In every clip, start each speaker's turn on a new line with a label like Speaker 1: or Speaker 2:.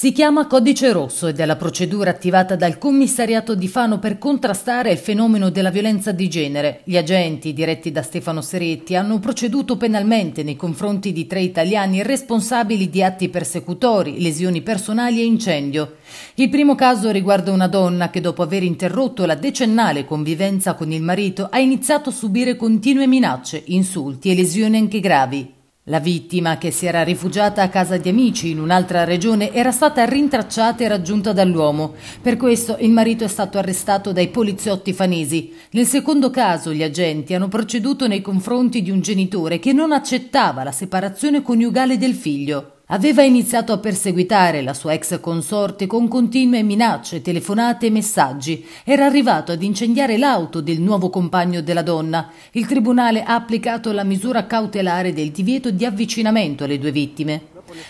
Speaker 1: Si chiama Codice Rosso ed è la procedura attivata dal commissariato di Fano per contrastare il fenomeno della violenza di genere. Gli agenti, diretti da Stefano Seretti, hanno proceduto penalmente nei confronti di tre italiani responsabili di atti persecutori, lesioni personali e incendio. Il primo caso riguarda una donna che dopo aver interrotto la decennale convivenza con il marito ha iniziato a subire continue minacce, insulti e lesioni anche gravi. La vittima, che si era rifugiata a casa di amici in un'altra regione, era stata rintracciata e raggiunta dall'uomo. Per questo il marito è stato arrestato dai poliziotti fanesi. Nel secondo caso gli agenti hanno proceduto nei confronti di un genitore che non accettava la separazione coniugale del figlio. Aveva iniziato a perseguitare la sua ex consorte con continue minacce, telefonate e messaggi. Era arrivato ad incendiare l'auto del nuovo compagno della donna. Il tribunale ha applicato la misura cautelare del divieto di avvicinamento alle due vittime.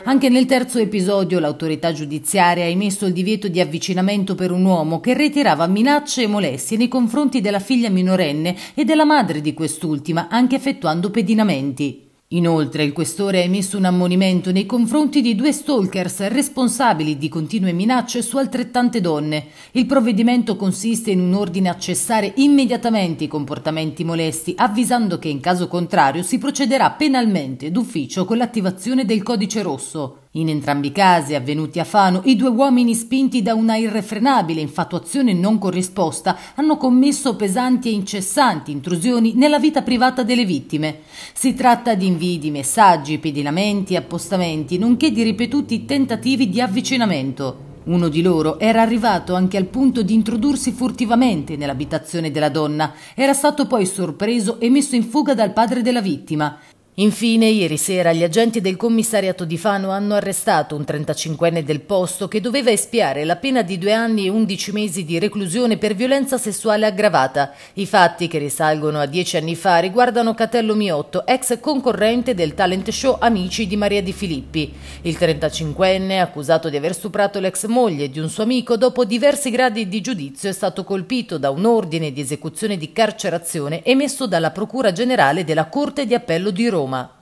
Speaker 1: Anche nel terzo episodio l'autorità giudiziaria ha emesso il divieto di avvicinamento per un uomo che ritirava minacce e molestie nei confronti della figlia minorenne e della madre di quest'ultima, anche effettuando pedinamenti. Inoltre il questore ha emesso un ammonimento nei confronti di due stalkers responsabili di continue minacce su altrettante donne. Il provvedimento consiste in un ordine a cessare immediatamente i comportamenti molesti, avvisando che in caso contrario si procederà penalmente d'ufficio con l'attivazione del codice rosso. In entrambi i casi, avvenuti a Fano, i due uomini spinti da una irrefrenabile infatuazione non corrisposta hanno commesso pesanti e incessanti intrusioni nella vita privata delle vittime. Si tratta di rinvii di messaggi, pedinamenti, appostamenti, nonché di ripetuti tentativi di avvicinamento. Uno di loro era arrivato anche al punto di introdursi furtivamente nell'abitazione della donna. Era stato poi sorpreso e messo in fuga dal padre della vittima. Infine, ieri sera gli agenti del commissariato di Fano hanno arrestato un 35enne del posto che doveva espiare la pena di due anni e 11 mesi di reclusione per violenza sessuale aggravata. I fatti, che risalgono a dieci anni fa, riguardano Catello Miotto, ex concorrente del talent show Amici di Maria Di Filippi. Il 35enne, accusato di aver stuprato l'ex moglie di un suo amico, dopo diversi gradi di giudizio è stato colpito da un ordine di esecuzione di carcerazione emesso dalla Procura Generale della Corte di Appello di Roma. Roma